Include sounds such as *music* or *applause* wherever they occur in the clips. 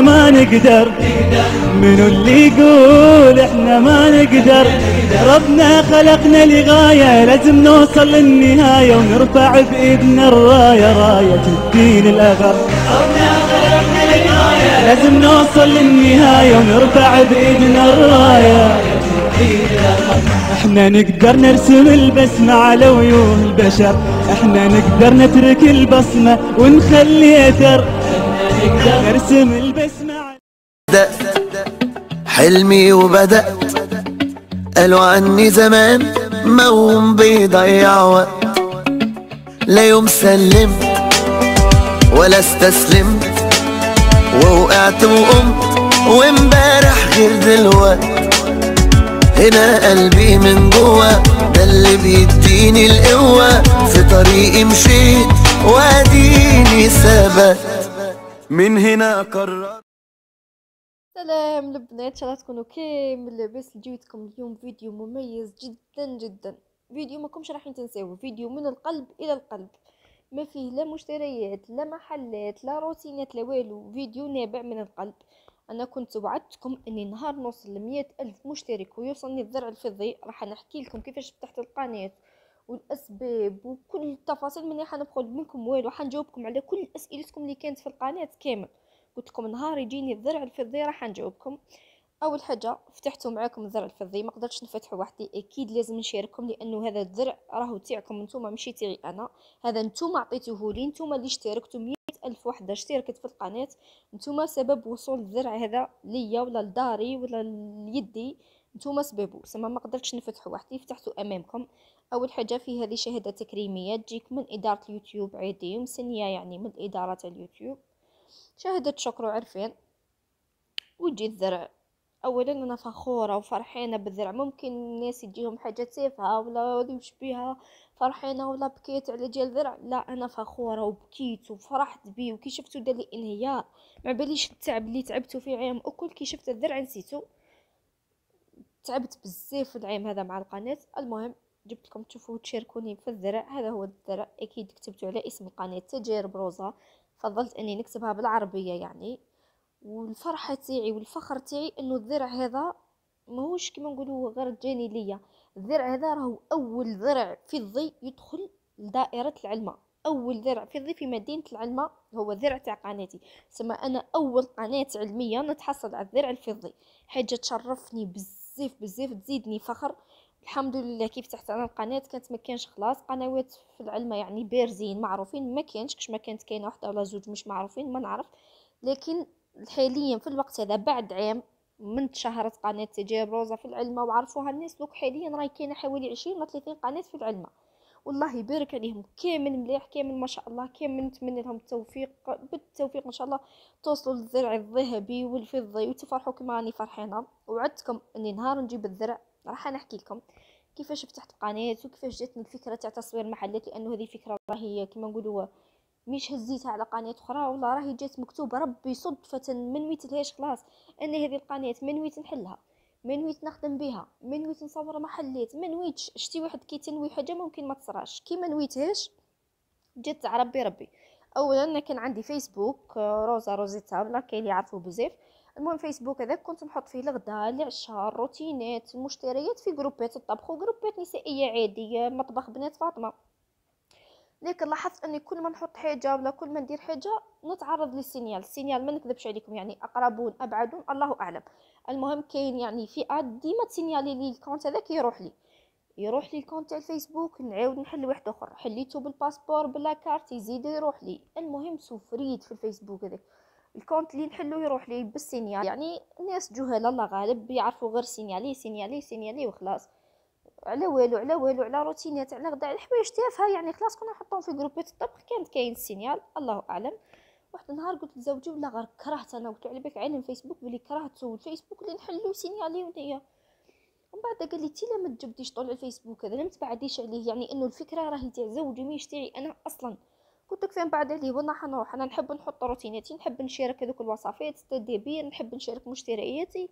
ما نقدر منو اللي يقول احنا ما نقدر ربنا خلقنا لغاية لازم نوصل للنهاية ونرفع بإيدنا الراية راية الدين الأغر لازم نوصل للنهاية ونرفع بإيدنا الراية احنا نقدر نرسم البسمة على وجوه البشر احنا نقدر نترك البصمة ونخلي اثر ارسم البسمة حلمي وبدأت قالوا عني زمان هم بيضيع وقت لا يوم سلمت ولا استسلمت ووقعت وقمت وامبارح غير دلوقت هنا قلبي من جوه ده اللي بيديني القوة في طريقي مشيت واديني ثبت من هنا قرر سلام البنات ان شاء الله تكونوا كامل لاباس جيتكم اليوم فيديو مميز جدا جدا فيديو ماكمش راحين تنساوه فيديو من القلب الى القلب ما فيه لا مشتريات لا محلات لا روتينات لا والو فيديو نابع من القلب انا كنت وعدتكم اني نهار نوصل لمية الف مشترك ويوصلني الدرع الفضي راح نحكي لكم كيفاش فتحت القناه والاسباب وكل التفاصيل ماني حنبخل منكم والو حنجاوبكم على كل اسئلتكم اللي كانت في القناه كامل قلت لكم نهار يجيني الذرع الفضي راح نجاوبكم اول حاجه فتحتو معاكم الذرع الفضي ما قدرتش نفتحه وحدي اكيد لازم نشارككم لانه هذا الذرع راهو تاعكم نتوما ماشي تاعي انا هذا نتوما عطيتوه لي نتوما اللي اشتركتوا الف وحده اشتركت في القناه نتوما سبب وصول الذرع هذا ليا ولا لداري ولا ليدي نتوما سبابو سما ما قدرتش نفتحو واحد فتحتو امامكم اول حاجه فيه هذه شهاده تكريميه تجيك من اداره اليوتيوب عادي ومسنيه يعني من الاداره تاع اليوتيوب شهاده شكر وعرفان وتجي الذرع اولا انا فخوره وفرحانه بالذرع ممكن الناس يجيهم حاجه تافهه ولا يمش بيها فرحانه ولا بكيت على جال ذرع لا انا فخوره وبكيت وفرحت بيه وكي شفتو دار لي انهيار ما باليش التعب اللي تعبته في عام اكل كي شفت الذرع نسيتو تعبت بزاف العام هذا مع القناه المهم جبت لكم تشوفوا تشاركوني في الذرع هذا هو الذرع اكيد كتبتوا على اسم القناه تجارب روزا فضلت اني نكتبها بالعربيه يعني والفرحه تاعي والفخر تاعي انه الذرع هذا ماهوش كما نقولوا غير جاني ليا الذرع هذا راهو اول ذرع فضي يدخل لدائره العلمه اول ذرع فضي في مدينه العلمه هو ذرع تاع قناتي سما انا اول قناه علميه نتحصل على الذرع الفضي حاجه تشرفني بزاف بزاف بزاف تزيدني فخر الحمد لله كيف فتحت انا القناه كانت ما كانش خلاص قنوات في العلمه يعني بارزين معروفين ما كانش كش ما كانت كاينه وحده ولا زوج مش معروفين ما نعرف لكن حاليا في الوقت هذا بعد عام من تشهرت قناه تجارب روزا في العلمه وعرفوها الناس دوك حاليا راهي كاينه حوالي 20 ولا 30 قناه في العلمه والله يبارك عليهم كامل مليح كامل ما شاء الله كامل نتمنى لهم التوفيق بالتوفيق ان شاء الله توصلوا للزرع الذهبي والفضي وتفرحوا كما راني فرحانه وعدتكم اني نهار نجيب الزرع راح نحكي لكم كيفاش فتحت قناه وكيفاش جاتني الفكره تاع تصوير محلات لانه هذه فكره راهي كما نقولوا مش هزيتها على قناة أخرى والله راهي جات مكتوبة ربي صدفة من نويتلهاش خلاص ان هذه القناة من ميت نحلها من نويت نخدم بها من نويت نصور محلات من ما شتي واحد كيتنوي حاجه ممكن ما تصراش كي ما نويتهاش جات ربي ربي اولا انا كان عندي فيسبوك آه، روزا روزيتا ولا كاين اللي يعرفو بزاف المهم فيسبوك هذاك كنت نحط فيه الغداء العشاء الروتينات المشتريات في جروبات الطبخ وجروبات نسائيه عاديه مطبخ بنات فاطمه لكن لاحظت اني كل ما نحط حاجه ولا كل ما ندير حاجه نتعرض للسينيال السينيال ما نكذبش عليكم يعني اقربون ابعدون الله اعلم المهم كاين يعني فئه ديما تسينيالي لي الكونت هذاك يروح لي يروح لي الكونت تاع الفيسبوك نعاود نحل واحد اخر حليته بالباسبور بلا كارت يزيد يروح لي المهم سوفريت في الفيسبوك هذاك الكونت اللي نحلو يروح لي بالسينيال يعني ناس جهال الله غالب يعرفوا غير سينيالي سينيالي سينيالي وخلاص على والو على والو على روتينات على غدا على حوايج تافهه يعني خلاص كنا نحطهم في جروبات الطبخ كانت كاين سينيال الله اعلم واحد النهار قلت لزوجي ولا غير كرهت انا قلت على بالك عالم فيسبوك بلي كرهته فيسبوك اللي نحلو سينيالي ونيا ومن بعد قال لي تيلا ما تجبديش طول الفيسبوك هذا ما تبعديش عليه يعني انه الفكره راهي تاع زوجي ماهيش تاعي انا اصلا قلت لك فين بعد عليه والله حنروح انا نحب نحط روتيناتي نحب نشارك هذوك الوصفات التدابير نحب نشارك مشترياتي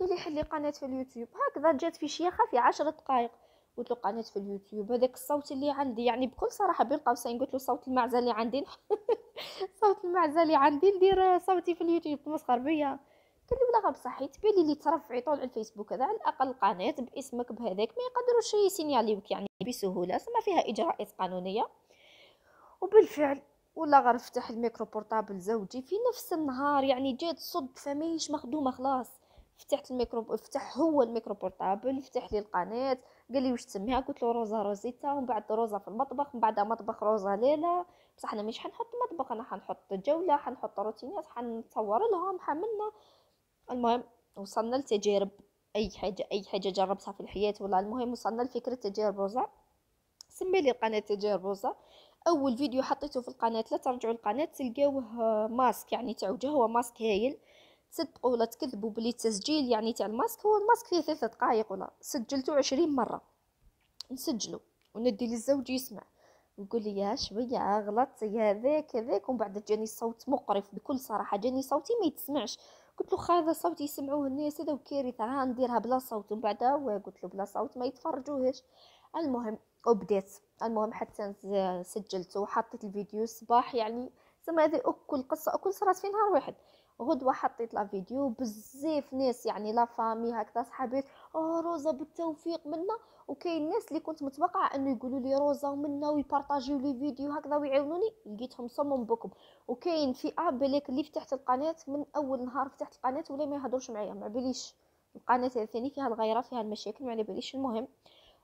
قلت لي قناه في اليوتيوب هكذا جات في شيخه في عشر دقائق قلت له قناه في اليوتيوب هذاك الصوت اللي عندي يعني بكل صراحه بين قوسين قلت له صوت المعزه اللي عندي *laughs* صوت المعزه اللي عندي ندير صوتي في اليوتيوب تمسخر بيا قال لي ولا بصحي تبالي لي ترفعي طول الفيسبوك هذا على الاقل قناه باسمك بهذاك ما يقدروش يسينياليوك يعني بسهوله سما فيها اجراءات قانونيه وبالفعل ولا غير فتح الميكرو بورتابل زوجي في نفس النهار يعني جات صدفه ماهيش مخدومه خلاص فتحت الميكرو فتح هو الميكرو بورتابل فتح لي القناه قال لي واش تسميها قلت له روزا روزيتا ومن بعد روزا في المطبخ من بعدها مطبخ روزا ليلى بصح انا مش حنحط مطبخ انا حنحط جوله حنحط روتينات حنصور لهم حملنا المهم وصلنا لتجارب اي حاجه اي حاجه جربتها في الحياه ولا المهم وصلنا لفكره تجارب روزا سمي لي القناه تجارب روزا اول فيديو حطيته في القناه لا ترجعوا القناه تلقاوه ماسك يعني تعوجه هو ماسك هايل صدقوا ولا تكذبوا بلي التسجيل يعني تاع الماسك هو الماسك فيه ثلاثة دقائق ولا سجلته عشرين مرة نسجلو وندي للزوج يسمع يقول لي يا شوية غلطت هذاك هذاك ومن بعد جاني صوت مقرف بكل صراحة جاني صوتي ما يتسمعش قلت له هذا صوتي يسمعوه الناس هذا وكارثة ها نديرها بلا صوت ومن بعد آه، قلت له بلا صوت ما يتفرجوهش المهم وبديت المهم حتى سجلت وحطيت الفيديو الصباح يعني زعما هذه اكل قصة اكل صارت في نهار واحد غدوه حطيت لا فيديو بزاف ناس يعني لا فامي هكذا صحابات اه روزا بالتوفيق منا وكاين ناس اللي كنت متوقعه انه يقولوا لي روزا ومنا ويبارطاجيو لي فيديو هكذا ويعاونوني لقيتهم صمم بكم وكاين فئه بالك اللي فتحت القناه من اول نهار فتحت القناه ولا ما يهضروش معايا ما بليش القناه ثاني فيها الغيره فيها المشاكل ما بليش المهم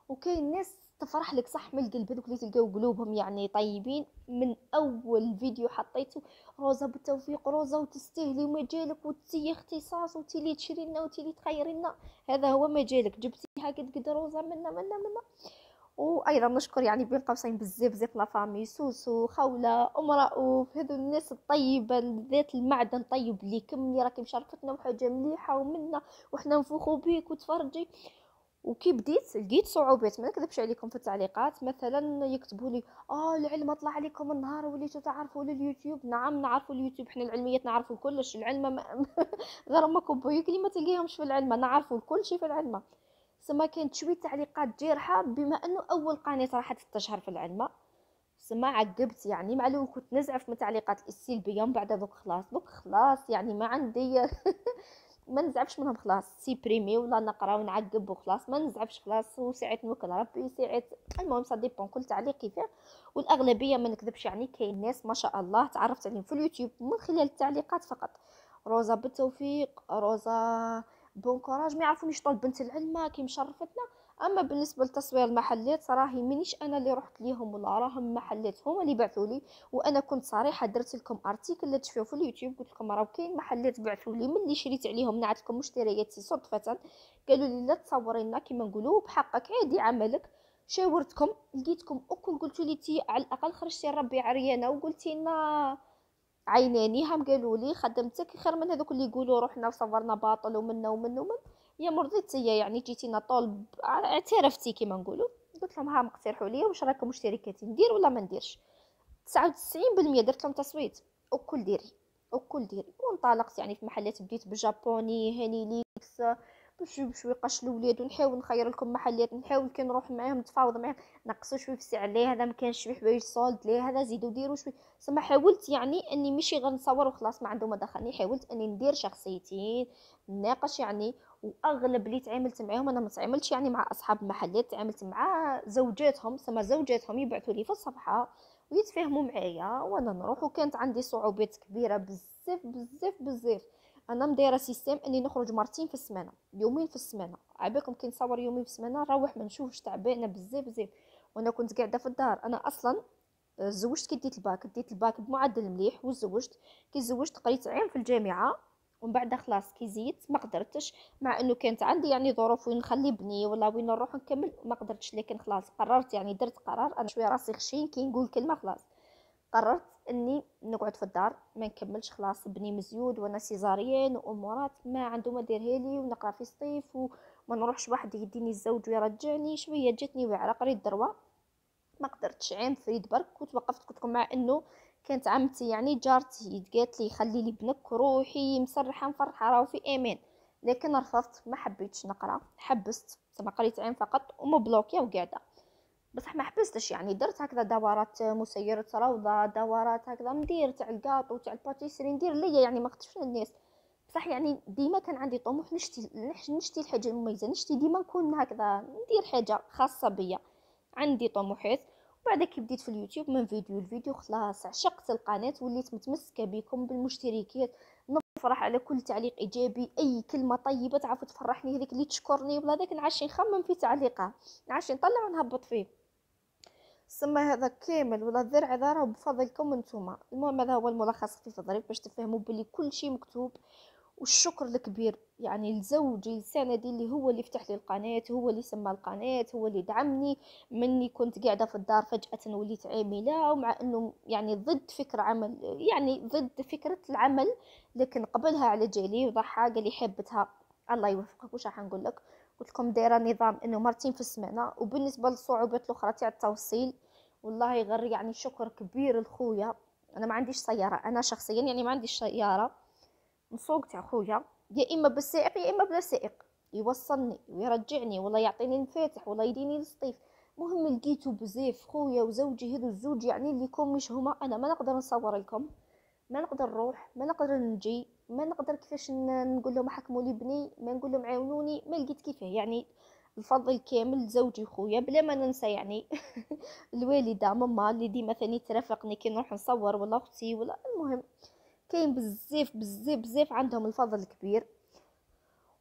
وكاين ناس تفرح لك صح من القلب هذوك اللي تلقاو قلوبهم يعني طيبين من اول فيديو حطيته روزا بالتوفيق روزا وتستاهلي مجالك وتسي اختصاص وتيلي تشري لنا وتيلي تخيري لنا هذا هو مجالك جبتيها قد قد روزا منا منا منا وايضا نشكر يعني بين قوسين بزاف بزاف لافامي سوسو خوله ام رؤوف هذو الناس الطيبه ذات المعدن طيب اللي كملي راكي مشاركتنا وحاجه مليحه ومنا وحنا نفوخو بيك وتفرجي وكي بديت لقيت صعوبات ما نكذبش عليكم في التعليقات مثلا يكتبوا لي اه العلم طلع عليكم النهار وليتوا تعرفوا لليوتيوب نعم نعرفوا اليوتيوب حنا العلميات نعرفوا كلش العلم غير ما *laughs* كبويك اللي ما تلقيهمش في العلم نعرفوا كل شيء في العلم سما كانت شويه تعليقات جارحه بما انه اول قناه راحت تشهر في العلم سما عقبت يعني مع الاول كنت نزعف من التعليقات السلبيه من بعد دوك خلاص دوك خلاص يعني ما عندي *laughs* ما نزعفش منهم خلاص سيبريمي ولا نقرا ونعقب وخلاص ما نزعفش خلاص وساعات نوكل ربي ساعات المهم سا ديبون كل تعليق كيفاه والاغلبيه ما نكذبش يعني كاين ناس ما شاء الله تعرفت عليهم في اليوتيوب من خلال التعليقات فقط روزا بالتوفيق روزا بون كوراج ما يعرفونيش طول بنت العلمه كي مشرفتنا اما بالنسبه للتصوير المحلات صراحه مانيش انا اللي رحت ليهم ولا راهم محلات هما اللي بعثوا لي وانا كنت صريحه درت لكم ارتيكل اللي تشوفوه في اليوتيوب قلت لكم راه كاين محلات بعثوا لي ملي شريت عليهم نعت لكم مشترياتي صدفه قالوا لي لا تصوري لنا كيما نقولوا بحقك عادي عملك شاورتكم لقيتكم اكل قلتوا لي تي على الاقل خرجتي ربي عريانه وقلتي لنا عينانيهم قالوا لي خدمتك خير من هذوك اللي يقولوا روحنا صورنا باطل ومنا ومن ومن هي مرضت هي يعني جيتينا طالب اعترفتي كما نقولوا قلت لهم ها مقترحوا لي واش راكم مشتركات ندير ولا ما نديرش 99% درت لهم تصويت وكل ديري وكل ديري وانطلقت يعني في محلات بديت بالجابوني هاني ليكس بشوي بشوي قش الاولاد ونحاول نخير لكم محلات نحاول كي نروح معاهم نتفاوض معاهم نقصوا شوي في السعر ليه هذا ما كانش شوي حوايج صولد ليه هذا زيدوا ديروا شوي سما حاولت يعني اني ماشي غير نصور وخلاص ما عندهم ما دخلني حاولت اني ندير شخصيتي نناقش يعني واغلب اللي تعاملت معاهم انا ما تعاملتش يعني مع اصحاب المحلات تعاملت مع زوجاتهم سما زوجاتهم يبعثوا لي في الصفحه ويتفاهموا معايا وانا نروح وكانت عندي صعوبات كبيره بزاف بزاف بزاف انا مدايره سيستم اني نخرج مرتين في السمانه يومين في السمانه عباكم كي نصور يومين في السمانه نروح ما نشوفش تعبانه بزاف بزاف وانا كنت قاعده في الدار انا اصلا آه، زوجت كي ديت الباك ديت الباك بمعدل مليح وزوجت كي زوجت قريت عام في الجامعه ومن بعد خلاص كي زيت ما قدرتش مع انه كانت عندي يعني ظروف وين نخلي بني ولا وين نروح نكمل ما قدرتش لكن خلاص قررت يعني درت قرار انا شويه راسي خشين كي نقول كلمه خلاص قررت اني نقعد في الدار ما نكملش خلاص بني مزيود وانا سيزاريان وامورات ما عنده ما ديرها لي ونقرا في الصيف وما نروحش واحد يديني الزوج ويرجعني شويه جاتني وعره قريت دروه ما قدرتش عام فريد برك وتوقفت قلت قلت مع انه كانت عمتي يعني جارتي قالت لي خلي لي بنك روحي مسرحه مفرحه راهو في امان لكن رفضت ما حبيتش نقرا حبست تما قريت عام فقط ومبلوكيه وقاعده بصح ما حبستش يعني درت هكذا دورات مسيرة روضة دورات هكذا ندير تاع الكاطو تاع الباتيسري ندير ليا يعني ما خطش الناس بصح يعني ديما كان عندي طموح نشتي نشتي الحاجة المميزة نشتي ديما نكون هكذا ندير حاجة خاصة بيا عندي طموحات بعد كي بديت في اليوتيوب من فيديو لفيديو خلاص عشقت القناة وليت متمسكة بكم بالمشتركات نفرح على كل تعليق ايجابي اي كلمه طيبه تعرف تفرحني هذيك اللي تشكرني ولا ذاك نعشي نخمم في تعليقها نعشي نطلع ونهبط فيه سما هذا كامل ولا الدرع هذا راه بفضلكم نتوما المهم هذا هو الملخص خفيف ظريف باش تفهموا بلي كل شيء مكتوب والشكر الكبير يعني لزوجي لسندي اللي هو اللي فتح لي القناه هو اللي سمى القناه هو اللي دعمني مني كنت قاعده في الدار فجاه وليت عامله ومع انه يعني ضد فكره عمل يعني ضد فكره العمل لكن قبلها على جالي وضحى قال لي حبتها الله يوفقك واش راح نقول لك قلت لكم دايره نظام انه مرتين في السمانه وبالنسبه للصعوبات الاخرى تاع التوصيل والله غير يعني شكر كبير لخويا انا ما عنديش سياره انا شخصيا يعني ما عنديش سياره نسوق تاع خويا يا اما بالسائق يا اما بلا سائق يوصلني ويرجعني والله يعطيني المفاتح والله يديني للسطيف مهم لقيتو بزاف خويا وزوجي هذو الزوج يعني اللي مش هما انا ما نقدر نصور لكم ما نقدر نروح ما نقدر نجي ما نقدر كيفاش نقول لهم حكموا لي بني ما نقول لهم عاونوني ما لقيت كيفاه يعني الفضل كامل لزوجي خويا بلا ما ننسى يعني *laughs* الوالده ماما اللي ديما ثاني ترافقني كي نروح نصور ولا اختي ولا المهم كاين بزاف بزاف بزاف عندهم الفضل الكبير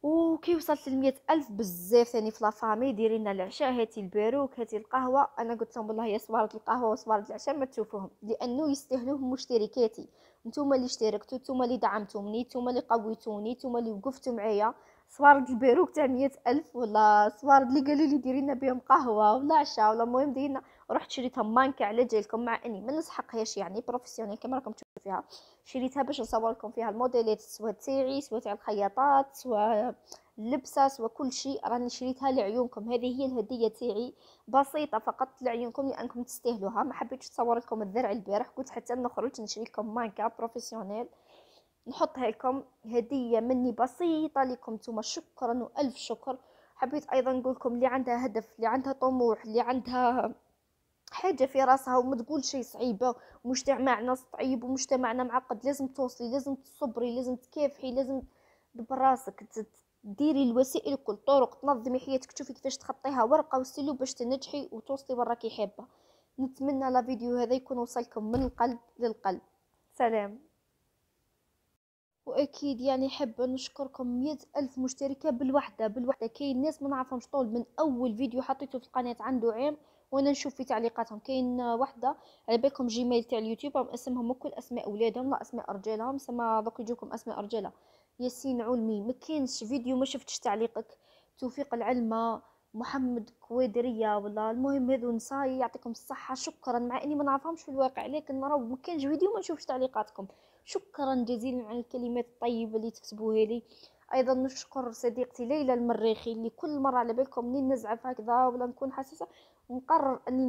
وكي وصلت ل ألف بزاف ثاني في لافامي ديرينا العشاء هاتي الباروك هاتي القهوة أنا قلت لهم والله يا صبارة القهوة وصبارة العشاء ما تشوفوهم لأنه يستهلوهم مشتركاتي نتوما اللي اشتركتوا نتوما اللي دعمتوني نتوما اللي قويتوني نتوما اللي وقفتوا معايا صوارد البيروك تاع مية ألف ولا صوارد اللي قالوا لي ديري لنا بهم قهوة ولا عشاء ولا المهم دينا رحت شريتها مانكا على جيلكم مع اني ما نسحقهاش يعني بروفيسيونيل كما راكم تشوفوا فيها شريتها باش نصور لكم فيها الموديلات سوا تاعي سوا تاع الخياطات سوا لبسات وكل شيء راني شريتها لعيونكم هذه هي الهدية تاعي بسيطة فقط لعيونكم لأنكم تستاهلوها ما حبيتش نصور لكم الدرع البارح قلت حتى نخرج نشري لكم مانكا بروفيسيونيل نحطها لكم هدية مني بسيطة لكم نتوما شكرا وألف شكر حبيت أيضا نقول لكم اللي عندها هدف اللي عندها طموح اللي عندها حاجة في راسها وما تقول شيء صعيبة مجتمعنا صعيب ومجتمعنا معقد لازم توصلي لازم تصبري لازم تكافحي لازم براسك ديري الوسائل كل الطرق تنظمي حياتك تشوفي كيفاش تخطيها ورقه وسلو باش تنجحي وتوصلي وراكي حابه نتمنى لا فيديو هذا يكون وصلكم من القلب للقلب سلام واكيد يعني حب نشكركم مية الف مشتركه بالوحده بالوحده كاين ناس ما نعرفهمش طول من اول فيديو حطيته في القناه عنده عام وانا نشوف في تعليقاتهم كاين وحده على بالكم جيميل تاع اليوتيوب اسمهم كل اسماء اولادهم لا اسماء رجالهم سما دوك يجوكم اسماء رجاله ياسين علمي ما كاينش فيديو ما شفتش تعليقك توفيق العلمة محمد كوادرية ولا المهم هذو نصاي يعطيكم الصحة شكرا مع اني ما نعرفهمش في الواقع لكن راه ما كاينش فيديو ما نشوفش تعليقاتكم شكرا جزيلا على الكلمات الطيبة اللي تكتبوها لي ايضا نشكر صديقتي ليلى المريخي اللي كل مره على بالكم منين نزعف هكذا ولا نكون حساسه نقرر اني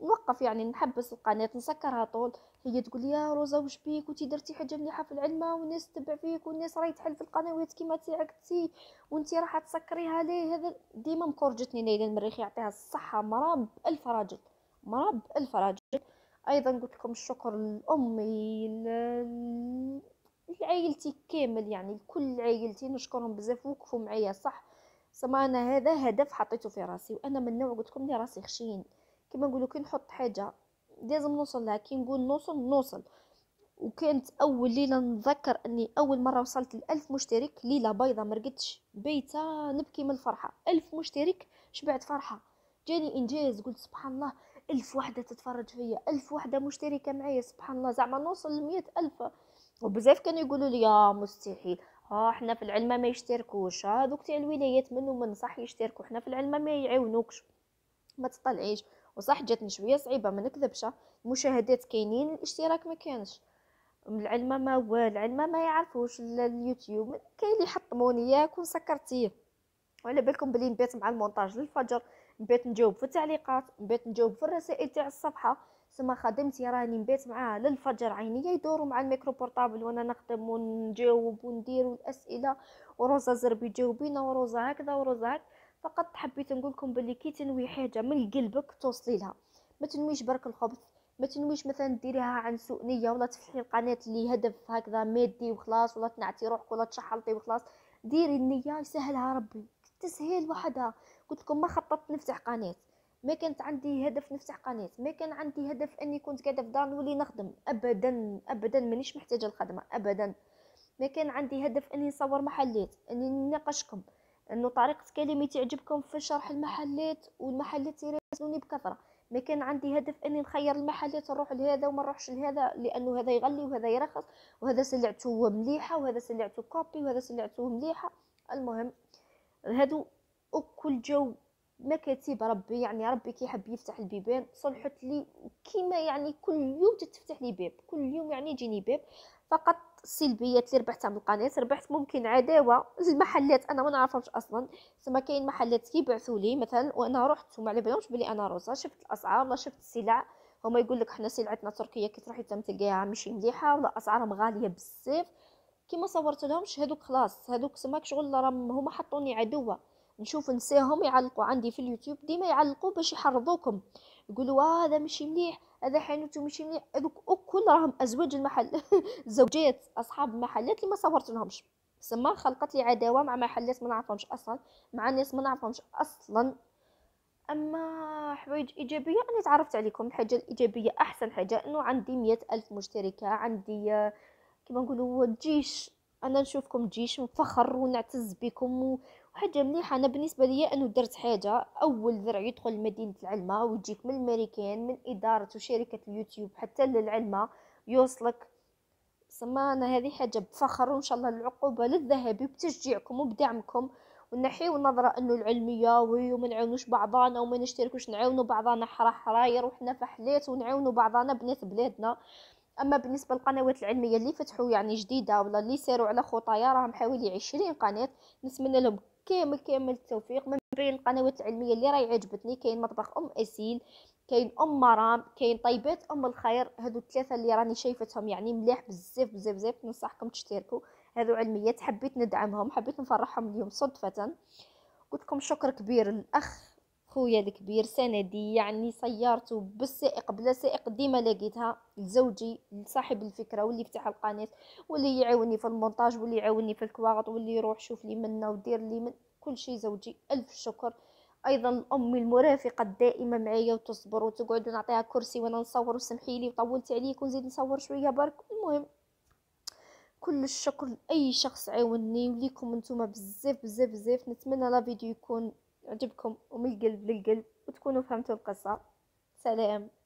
نوقف يعني نحبس القناه نسكرها طول هي تقول يا روزا واش بيك وتي درتي حاجه مليحه في العلمه والناس تتبع فيك والناس راهي تحل في القنوات كيما تي تاعكتي وانت راح تسكريها ليه هذا ديما مكرجتني ليلى المريخ يعطيها الصحه مراب بالف راجل مراب بالف راجل ايضا قلت لكم الشكر لامي لعائلتي كامل يعني لكل عائلتي نشكرهم بزاف وقفوا معايا صح سما انا هذا هدف حطيته في راسي وانا من نوع قلت لكم راسي خشين كما نقولوا كي نحط حاجه لازم نوصل لها كي نقول نوصل نوصل وكانت اول ليله نتذكر اني اول مره وصلت لألف مشترك ليله بيضة مرقدتش بيتا نبكي من الفرحه ألف مشترك شبعت فرحه جاني انجاز قلت سبحان الله ألف وحدة تتفرج فيا ألف وحدة مشتركة معايا سبحان الله زعما نوصل لمية ألف وبزاف كانوا يقولوا لي يا مستحيل ها آه، حنا في العلمه ما يشتركوش هذوك آه، تاع الولايات من ومن صح يشتركوا حنا في العلمه ما يعاونوكش ما تطلعيش وصح جاتني شويه صعيبه ما نكذبش المشاهدات كاينين الاشتراك ما كانش العلمه ما والو العلمه ما يعرفوش اليوتيوب كاين اللي يحطموني ياك سكرتيه وعلى بالكم بلي نبات مع المونتاج للفجر نبات نجاوب في التعليقات نبات نجاوب في الرسائل تاع الصفحه سما خدمتي راني نبات معاها للفجر عينيا يدوروا مع الميكرو بورطابل وانا نخدم ونجاوب وندير الاسئله وروزا زربي جاوبينا وروزا هكذا وروزا هكذا فقط حبيت نقول لكم باللي كي تنوي حاجه من قلبك توصلي لها ما تنويش برك الخبث ما تنويش مثلا ديريها عن سوء نيه ولا تفتحي القناه اللي هدف هكذا مادي وخلاص ولا تنعتي روحك ولا تشحلطي وخلاص ديري النيه يسهلها ربي تسهيل وحدها قلت لكم ما خططت نفتح قناه ما كانت عندي هدف نفتح قناة ما كان عندي هدف اني كنت قاعده في دار نولي نخدم ابدا ابدا مانيش محتاجه الخدمه ابدا ما كان عندي هدف اني نصور محلات اني نناقشكم انه طريقه كلامي تعجبكم في شرح المحلات والمحلات يرسلوني بكثره ما كان عندي هدف اني نخير المحلات نروح لهذا وما نروحش لهذا لانه هذا يغلي وهذا يرخص وهذا سلعته مليحه وهذا سلعته كوبي وهذا سلعته مليحه المهم هادو وكل جو مكاتب ربي يعني ربي كيحب يفتح البيبان صلحت لي كيما يعني كل يوم تتفتح لي باب كل يوم يعني يجيني باب فقط السلبيات اللي ربحتها من القناه ربحت ممكن عداوه المحلات انا ما نعرفهمش اصلا تما كاين محلات كيبعثوا لي مثلا وانا رحت وما على بالهمش بلي انا روزا شفت الاسعار ولا شفت السلع هما يقول لك حنا سلعتنا تركيه كي تروحي تم تلقاها ماشي مليحه ولا اسعارهم غاليه بزاف كيما صورت لهمش هذوك خلاص هذوك سماك شغل راهم هما حطوني عدوه نشوف نساهم يعلقوا عندي في اليوتيوب ديما يعلقوا باش يحرضوكم يقولوا اه هذا ماشي مليح هذا حانوته ماشي مليح هذوك كل راهم ازواج المحل *laughs* زوجات اصحاب المحلات اللي ما صورت لهمش سما خلقت لي عداوه مع محلات ما نعرفهمش اصلا مع ناس ما نعرفهمش اصلا اما حوايج ايجابيه انا تعرفت عليكم الحاجه الايجابيه احسن حاجه انه عندي مية الف مشتركه عندي كما نقولوا جيش انا نشوفكم جيش مفخر ونعتز بكم حاجة مليحه انا بالنسبه ليا انه درت حاجه اول ذرع يدخل لمدينه العلمه ويجيك من الميريكان من اداره وشركه اليوتيوب حتى للعلمه يوصلك سما انا هذه حاجه بفخر وان شاء الله العقوبه للذهبي بتشجيعكم وبدعمكم ونحيو النظرة انه العلمية وي وما نعاونوش بعضانا وما نشتركوش نعاونو بعضانا حرا حراير وحنا فحلات ونعاونو بعضانا بنات بلادنا اما بالنسبه للقنوات العلميه اللي فتحوا يعني جديده ولا اللي ساروا على خطايا راهم حوالي عشرين قناه نتمنى لهم كامل كامل التوفيق من بين القنوات العلميه اللي راهي عجبتني كاين مطبخ ام اسيل كاين ام مرام كاين طيبات ام الخير هذو الثلاثه اللي راني شايفتهم يعني مليح بزاف بزاف بزاف ننصحكم تشتركوا هذو علميات حبيت ندعمهم حبيت نفرحهم اليوم صدفه قلت لكم شكر كبير للاخ خويا الكبير سندي يعني سيارته بالسائق بلا سائق ديما لقيتها لزوجي لصاحب الفكره واللي فتح القناه واللي يعاوني في المونتاج واللي يعاوني في الكواغط واللي يروح شوف لي منا ودير لي من كل شيء زوجي ألف شكر ايضا امي المرافقه الدائمه معايا وتصبر وتقعد ونعطيها كرسي وانا نصور وسمحي لي وطولت عليك ونزيد نصور شويه برك المهم كل الشكر لاي شخص عاوني وليكم أنتم بزاف بزاف بزاف نتمنى لا فيديو يكون عجبكم ومن القلب للقلب وتكونوا فهمتوا القصه سلام